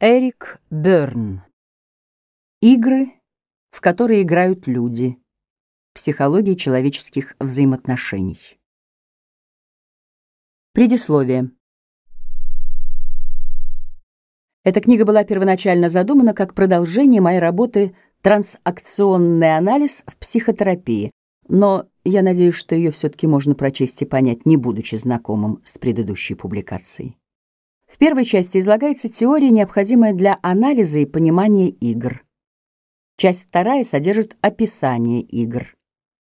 Эрик Берн. Игры, в которые играют люди. Психология человеческих взаимоотношений. Предисловие. Эта книга была первоначально задумана как продолжение моей работы «Трансакционный анализ в психотерапии», но я надеюсь, что ее все-таки можно прочесть и понять, не будучи знакомым с предыдущей публикацией. В первой части излагается теория, необходимая для анализа и понимания игр. Часть вторая содержит описание игр.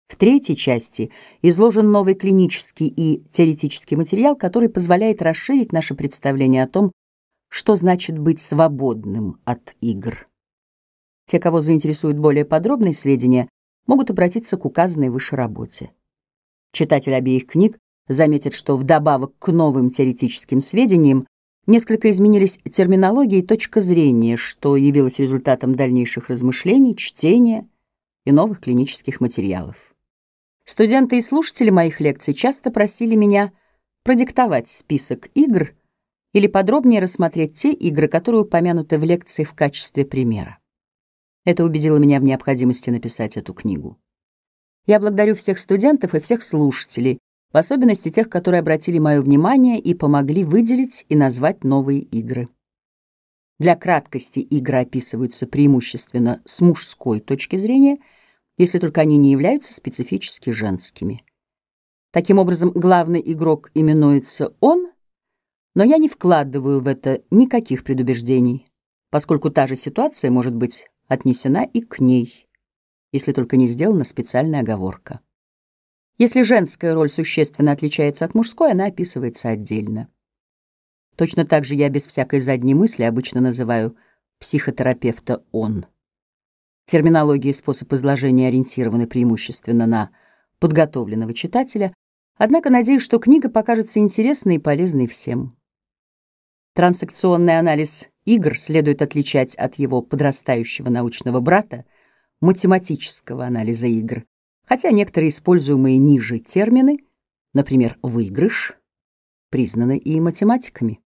В третьей части изложен новый клинический и теоретический материал, который позволяет расширить наше представление о том, что значит быть свободным от игр. Те, кого заинтересуют более подробные сведения, могут обратиться к указанной выше работе. Читатель обеих книг заметит, что вдобавок к новым теоретическим сведениям Несколько изменились терминология и точка зрения, что явилось результатом дальнейших размышлений, чтения и новых клинических материалов. Студенты и слушатели моих лекций часто просили меня продиктовать список игр или подробнее рассмотреть те игры, которые упомянуты в лекции в качестве примера. Это убедило меня в необходимости написать эту книгу. Я благодарю всех студентов и всех слушателей, в особенности тех, которые обратили мое внимание и помогли выделить и назвать новые игры. Для краткости игры описываются преимущественно с мужской точки зрения, если только они не являются специфически женскими. Таким образом, главный игрок именуется он, но я не вкладываю в это никаких предубеждений, поскольку та же ситуация может быть отнесена и к ней, если только не сделана специальная оговорка. Если женская роль существенно отличается от мужской, она описывается отдельно. Точно так же я без всякой задней мысли обычно называю психотерапевта «он». Терминология и способ изложения ориентированы преимущественно на подготовленного читателя, однако надеюсь, что книга покажется интересной и полезной всем. Трансакционный анализ игр следует отличать от его подрастающего научного брата математического анализа игр, хотя некоторые используемые ниже термины, например, «выигрыш», признаны и математиками.